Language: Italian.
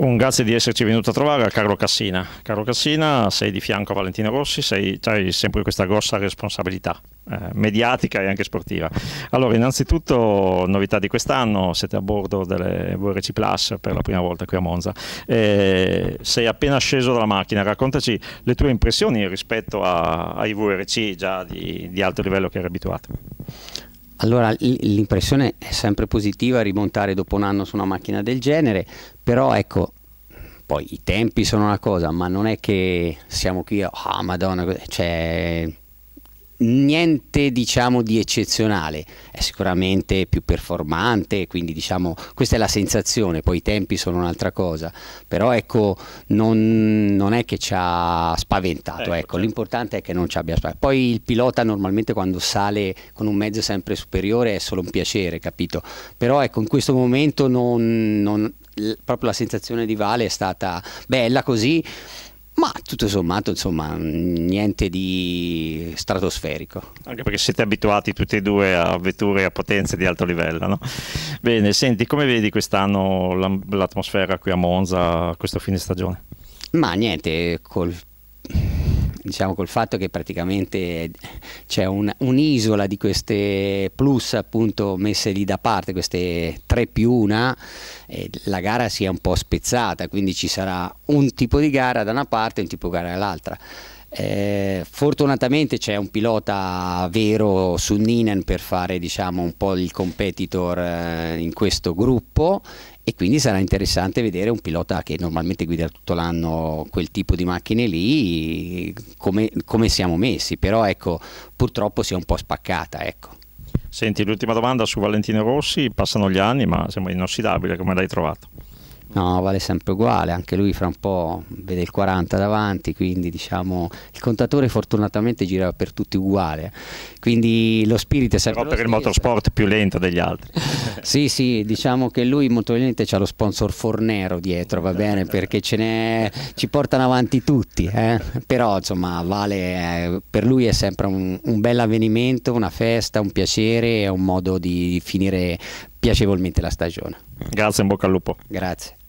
Un grazie di esserci venuto a trovare a Carlo Cassina. Carlo Cassina, sei di fianco a Valentino Rossi, sei, hai sempre questa grossa responsabilità eh, mediatica e anche sportiva. Allora, innanzitutto, novità di quest'anno, siete a bordo delle VRC Plus per la prima volta qui a Monza. Eh, sei appena sceso dalla macchina, raccontaci le tue impressioni rispetto a, ai VRC già di, di alto livello che eri abituato. Allora l'impressione è sempre positiva rimontare dopo un anno su una macchina del genere, però ecco, poi i tempi sono una cosa, ma non è che siamo qui, ah oh, madonna, cioè niente diciamo di eccezionale è sicuramente più performante quindi diciamo questa è la sensazione poi i tempi sono un'altra cosa però ecco non, non, è che ci ha spaventato ecco, ecco. Certo. l'importante è che non ci abbia spaventato poi il pilota normalmente quando sale con un mezzo sempre superiore è solo un piacere capito però ecco in questo momento non, non proprio la sensazione di Vale è stata bella così ma tutto sommato, insomma, niente di stratosferico. Anche perché siete abituati tutti e due a vetture a potenze di alto livello, no? Bene, senti, come vedi quest'anno l'atmosfera qui a Monza, questo fine stagione? Ma niente, col diciamo col fatto che praticamente c'è un'isola di queste plus appunto messe lì da parte, queste 3 più 1, eh, la gara si è un po' spezzata, quindi ci sarà un tipo di gara da una parte e un tipo di gara dall'altra. Eh, fortunatamente c'è un pilota vero su Ninen per fare diciamo, un po' il competitor eh, in questo gruppo e quindi sarà interessante vedere un pilota che normalmente guida tutto l'anno quel tipo di macchine lì come, come siamo messi, però ecco, purtroppo si è un po' spaccata. Ecco. Senti, l'ultima domanda su Valentino Rossi, passano gli anni ma sembra inossidabile, come l'hai trovato? No, vale sempre uguale, anche lui fra un po' vede il 40 davanti, quindi diciamo il contatore fortunatamente gira per tutti uguale, quindi lo spirito è sempre... Però per il motorsport più lento degli altri. sì, sì, diciamo che lui molto lento ha lo sponsor Fornero dietro, va bene, perché ce n'è, ci portano avanti tutti, eh? però insomma vale, eh, per lui è sempre un, un bel avvenimento, una festa, un piacere, è un modo di finire piacevolmente la stagione. Grazie, in bocca al lupo. Grazie.